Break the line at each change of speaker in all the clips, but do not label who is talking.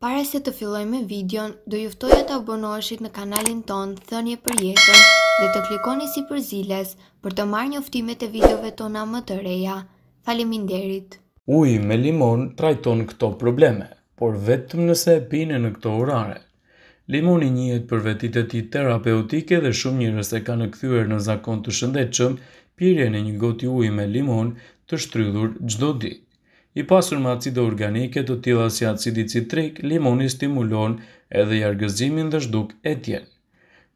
Pare se të filloj me videon, do juftoj e të abonoshit në kanalin ton, thënje për jetën dhe të klikoni si për ziles për të marrë një uftimet e videove tona më të reja. Falimin derit! Uj, me limon trajton këto probleme, por vetëm nëse e pine në këto orare. Limoni njët për vetit e ti terapeutike dhe shumë njërës e ka në këthyër në zakon të shëndechëm, pirjen në një goti uj me limon të shtrydhur gjdo dit i pasur me acide organike të tilla si acidi citrik, limoni stimulon edhe jargëzimin dhe zhduk e tjen.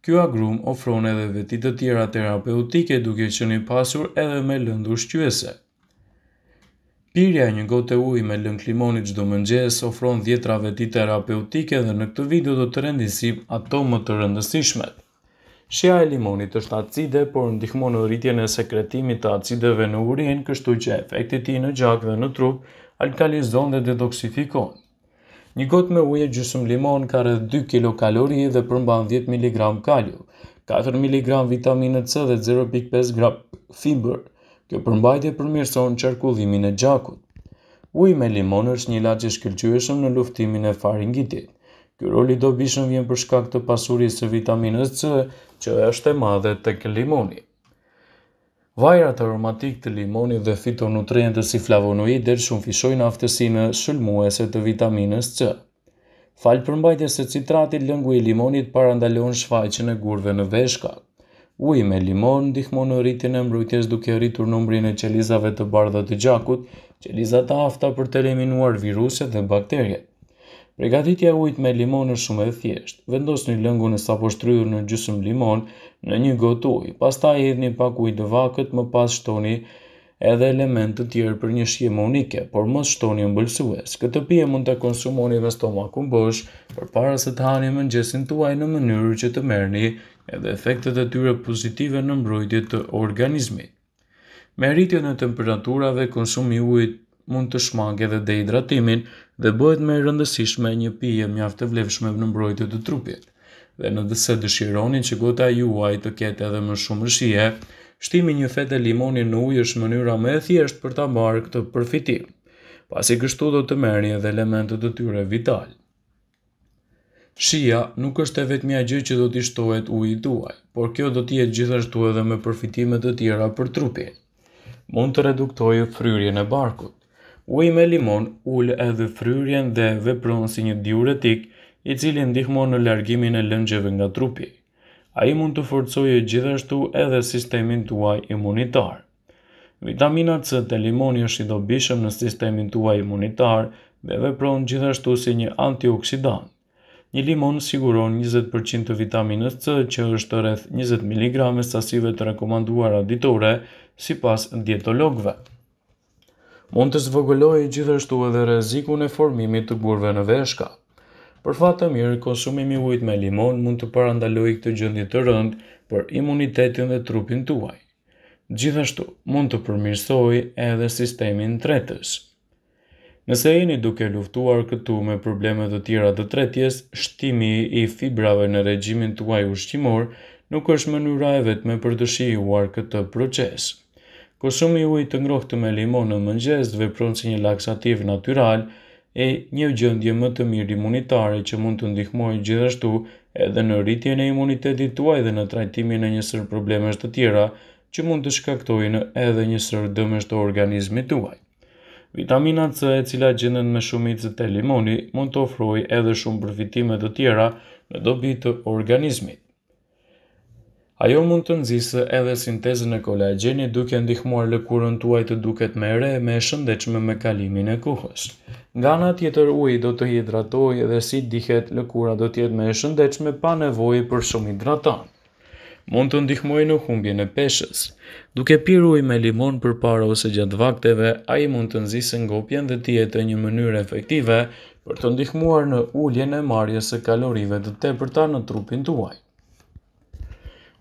Kjo agrum ofron edhe vetit të tjera terapeutike duke që një pasur edhe me lëndu shqyese. Pirja një gote uj me lëng limoni qdo mëngjes ofron djetra vetit terapeutike dhe në këtë video do të rendisim ato më të rëndësishmet. Shia e limonit është acide, por ndihmon në rritjen e sekretimit të acideve në urin, kështu që efekti ti në gjak dhe në trup, alkalizon dhe detoksifikon. Një gotë me uje gjysëm limon ka rrëth 2 kilokalori dhe përmban 10 mg kalju, 4 mg vitamine C dhe 0.5 g fiber. Kjo përmbajtje përmirëson qarkullimin e gjakut. Uj me limon është një laqë shkëllqyëshëm në luftimin e faringitit. Ky roli i dobishëm vjen për shkak të pasurisë së vitaminës C, që është e madhe tek limoni. Vajrat aromatik të limoni dhe fitonutriente si flavonoide shumë fishojnë aftësinë shulmuese të vitaminës C. Falë përmbajtje se citratit lëngu i limonit parandalon shfaqën e gurve në veshka. Uj me limon ndihmon në rritin e mbrojtjes duke rritur numrin e qelizave të bardhët të gjakut, qeliza të afta për të eliminuar viruset dhe bakterjet. Përgatitja e ujit me limon është shumë e thjeshtë. Vendosni lëngun e sapo shtrydhur në gjysmë limon në një gotë ujë. Pastaj hidhni pak ujë të vakët, më pas shtoni edhe element të tjerë për një shijim unike, por mos shtoni ëmbëlsues. Këtë pje mund ta konsumoni me stomakun bosh përpara se të hani mëngjesin tuaj në mënyrë që të merrni edhe efektet e tyre pozitive në mbrojtje të organizmit. Me në temperaturave, konsumi ujit mund të shmange dhe dehidratimin dhe bëhet me rëndësishme një pije mjaftë të vlefshme në mbrojtje të trupit. Dhe në dëse dëshironi që gota juaj të ketë edhe më shumë shie, shtimi një fete limoni në ujë është mënyra më e thjeshtë për ta marrë këtë përfitim. Pasi kështu do të merrni edhe elementet të tyre vital. Shia nuk është e vetëmja gjë që do t'i shtohet ujë tuaj, por kjo do jetë gjithashtu edhe me përfitimet të tjera për trupin. Mund të reduktojë fryrjen e barkut. Uj me limon ul edhe fryrjen dhe vepron si një diuretik i cili ndihmon në largimin e lëngjeve nga trupi. A i mund të forcojë gjithashtu edhe sistemin tuaj imunitar. Vitamina C të limoni është i dobishëm në sistemin tuaj imunitar dhe vepron gjithashtu si një antioksidant. Një limon siguron 20% të vitaminës C që është rreth 20 mg sasive të rekomanduara ditore si pas dietologve mund të zvogëlloj gjithashtu edhe rezikun e formimit të burve në veshka. Për fatë të mirë, konsumimi ujt me limon mund të parandaloj këtë gjëndit të rënd për imunitetin dhe trupin tuaj. Gjithashtu, mund të përmirësoj edhe sistemin tretës. Nëse jeni duke luftuar këtu me problemet të tjera të tretjes, shtimi i fibrave në regjimin tuaj ushqimor nuk është mënyra e vetme për të shijuar këtë procesë shumë i ujit të ngrohtë me limon në mëngjes vepron si një laksativ natyral e një gjendje më të mirë imunitare që mund të ndihmojë gjithashtu edhe në rritjen e imunitetit tuaj dhe në trajtimin e një sër problemesh të tjera që mund të shkaktojnë edhe një sër dëmesh të organizmit tuaj. Vitamina C, e cila gjendet me shumicë e limoni, mund të ofrojë edhe shumë përfitime të tjera në dobi të organizmit. Ajo mund të nxisë edhe sintezën e kolagjenit duke ndihmuar lëkurën tuaj të duket më e re, më e shëndetshme me kalimin e kohës. Nga ana tjetër, uji do të hidratojë dhe si dihet, lëkura do të jetë më e shëndetshme pa nevojë për shumë hidratant. Mund të ndihmojë në humbjen e peshës. Duke pirë ujë me limon përpara ose gjatë vakteve, ai mund të nxisë ngopjen dhe të jetë një mënyrë efektive për të ndihmuar në uljen e marrjes së kalorive të tepërta në trupin tuaj.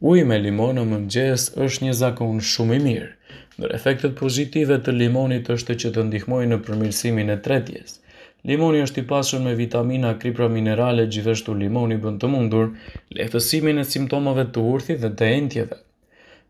Uj me limon në mëngjes është një zakon shumë i mirë, dhe efektet pozitive të limonit është që të ndihmojë në përmirësimin e tretjes. Limoni është i pasur me vitamina, kripra, minerale, gjiveshtu limoni bënd të mundur, lehtësimin e simptomave të urthi dhe të entjeve.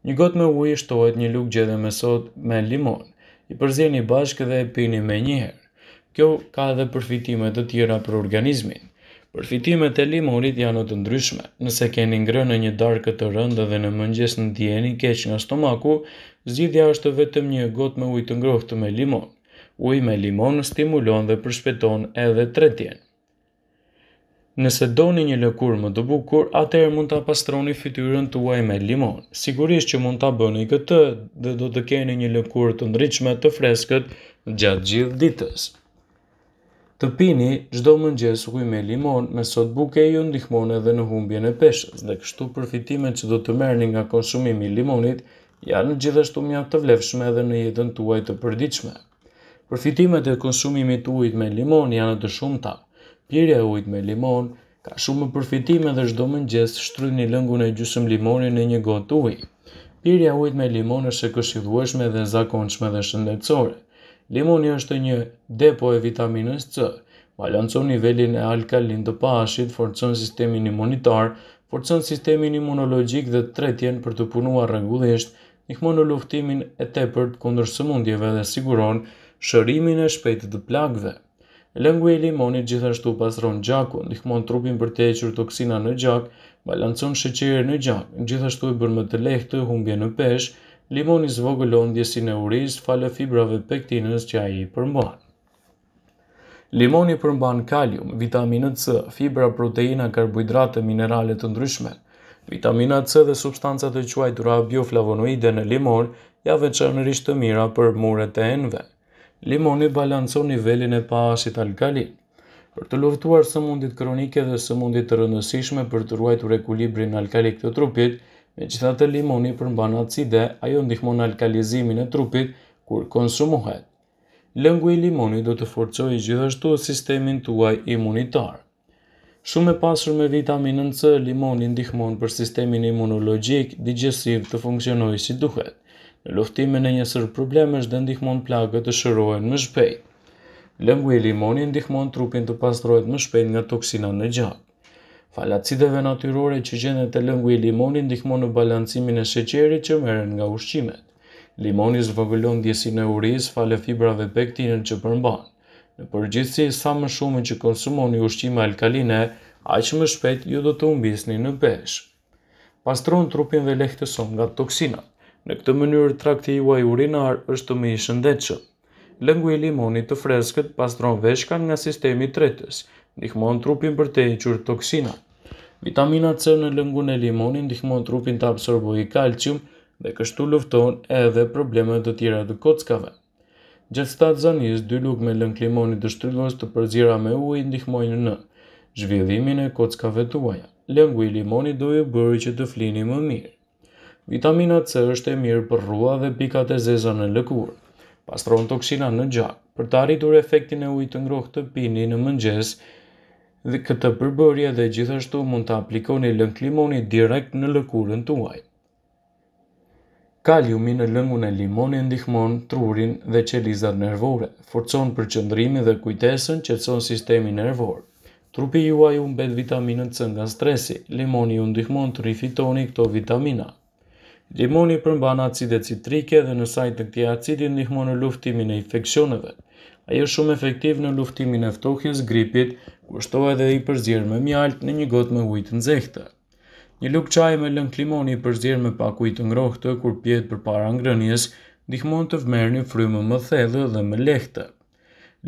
Një gotë me uj shtohet një lukë gjedhe me sot me limon, i përzjeni bashkë dhe e pini me njëherë. Kjo ka edhe përfitimet të tjera për organizmin. Përfitimet e limonit janë të ndryshme. Nëse keni ngrënë në një darkë të rëndë dhe në mëngjes ndjeni keq nga stomaku, zgjidhja është vetëm një gotë me ujë të ngrohtë me limon. Uji me limon stimulon dhe përshpeton edhe tretjen. Nëse doni një lëkurë më të bukur, atëherë mund ta pastroni fytyrën tuaj me limon. Sigurisht që mund ta bëni këtë dhe do të keni një lëkurë të ndritshme të freskët gjatë gjithë ditës. Të pini çdo mëngjes ujë me limon, me sot buke ju ndihmon edhe në humbjen e peshës, dhe kështu përfitimet që do të merrni nga konsumimi i limonit janë gjithashtu mjaft të vlefshme edhe në jetën tuaj të përditshme. Përfitimet e konsumimit të ujit me limon janë të shumta. Pirja e ujit me limon ka shumë përfitime dhe çdo mëngjes shtrydhni lëngun e gjysmë limoni në një gotë uji. Pirja e ujit me limon është e këshillueshme dhe e zakonshme dhe shëndetësore. Limoni është një depo e vitaminës C, balancon nivelin e alkalin të pashit, forcon sistemin imunitar, forcon sistemin imunologjik dhe tretjen për të punuar rregullisht, ndihmon në luftimin e tepërt kundër sëmundjeve dhe siguron shërimin e shpejtë të plagëve. Lëngu i limonit gjithashtu pasron gjaku, ndihmon trupin për të hequr toksina në gjak, balancon sheqerin në gjak, gjithashtu i bën më të lehtë humbjen e peshë limoni zvogëllon djesin e uris falë fibrave pektinës që a i përmban. Limoni përmban kalium, vitamina C, fibra, proteina, karbohidrate, minerale të ndryshme. Vitamina C dhe substancat të quajtura bioflavonoide në limon jave që nërishtë të mira për muret e enve. Limoni balancon nivelin e asit alkalin. Për të luftuar së mundit kronike dhe së mundit të rëndësishme për të ruajtur ekulibrin alkalik të trupit, Me gjitha të limoni përmban acide, ajo ndihmon alkalizimin e trupit kur konsumohet. Lëngu i limoni do të forcoj gjithashtu sistemin tuaj imunitar. Shumë e pasur me vitaminën C, limoni ndihmon për sistemin imunologjik digjesiv të funksionoj si duhet. Në luftime në njësër problemesh dhe ndihmon plakët të shërojnë më shpejt. Lëngu i limoni ndihmon trupin të pastrojt më shpejt nga toksina në gjakë. Falacideve natyrore që gjendet te lëngu i limonit ndihmon në balancimin e sheqerit që merren nga ushqimet. Limoni zvogëlon ndjesinë e uris, falë fibrave pektinën që përmban. Në përgjithësi, sa më shumë që konsumoni ushqime alkaline, aq më shpejt ju do të humbisni në peshë. Pastron trupin dhe lehtëson nga toksinat. Në këtë mënyrë trakti juaj urinar është të më i shëndetshëm. Lëngu i limonit të freskët pastron veshkat nga sistemi tretës, ndihmon trupin për të hequr toksina. Vitamina C në lëngun e limoni ndihmon trupin të absorbojë kalcium dhe kështu lufton edhe problemet të tjera të kockave. Gjithstat zanis, dy luk me lëng limoni të dështrygos të përzira me uj ndihmojnë në zhvillimin e kockave të uaja. Lëngu i limoni dojë bërë që të flini më mirë. Vitamina C është e mirë për rrua dhe pikat e zeza në lëkurë. Pastron toksina në gjak. Për të arritur efektin e ujit të ngrohtë të pini në mëngjes, dhe këtë përbërje dhe gjithashtu mund të aplikoni lëngë limoni direkt në lëkurën tuaj. Kaliumi në lëngun e limoni ndihmon trurin dhe qelizat nervore, forcon për qëndrimi dhe kujtesën që të sistemi nervor. Trupi juaj ju vitaminën C nga stresi, limoni ju ndihmon të rifitoni këto vitamina. Limoni përmban acide citrike dhe në sajtë të këti acidi ndihmon në luftimin e infekcioneve. Ajo është shumë efektiv në luftimin e ftohjes gripit, kushtohet edhe i përzier me mjalt në një gotë me ujë të nxehtë. Një lukë qaj me lënë limoni i përzier me pak ujë të ngrohtë kur për përpara ngrënies, ndihmon të një frymën më thellë dhe më lehtë.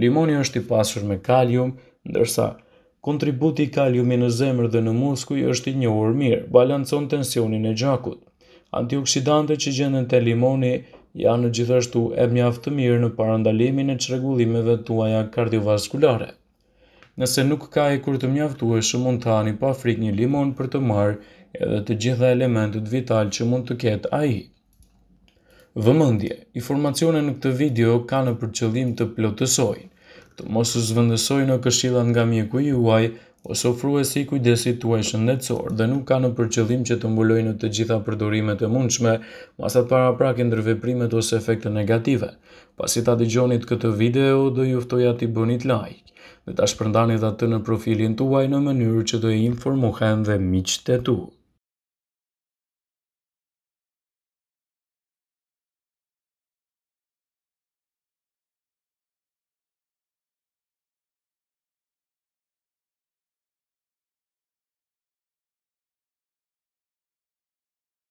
Limoni është i pasur me kalium, ndërsa kontributi i kaliumit në zemër dhe në muskuj është i njohur mirë, balancon tensionin e gjakut. Antioksidantët që gjenden te limoni janë në gjithashtu e mjaftë të mirë në parandalimin e qregullimeve të uaja kardiovaskulare. Nëse nuk ka e kur të mjaftu e shumë mund të ani pa frik një limon për të marë edhe të gjitha elementet vital që mund të ketë a i. Vëmëndje, informacione në këtë video ka në përqëllim të plotësojnë, të mosës vëndësojnë o këshilat nga mjeku i ose ofruesi i kujdesit tuaj shëndetësor dhe nuk ka në përqëllim që të mbulojnë të gjitha përdorimet e mundshme, masat para prake ndërveprimet ose efekte negative. Pasi ta dëgjonit këtë video, do juftoj t'i bënit like dhe ta shpërndani dhe atë në profilin tuaj në mënyrë që do informohen dhe miqët e tuaj.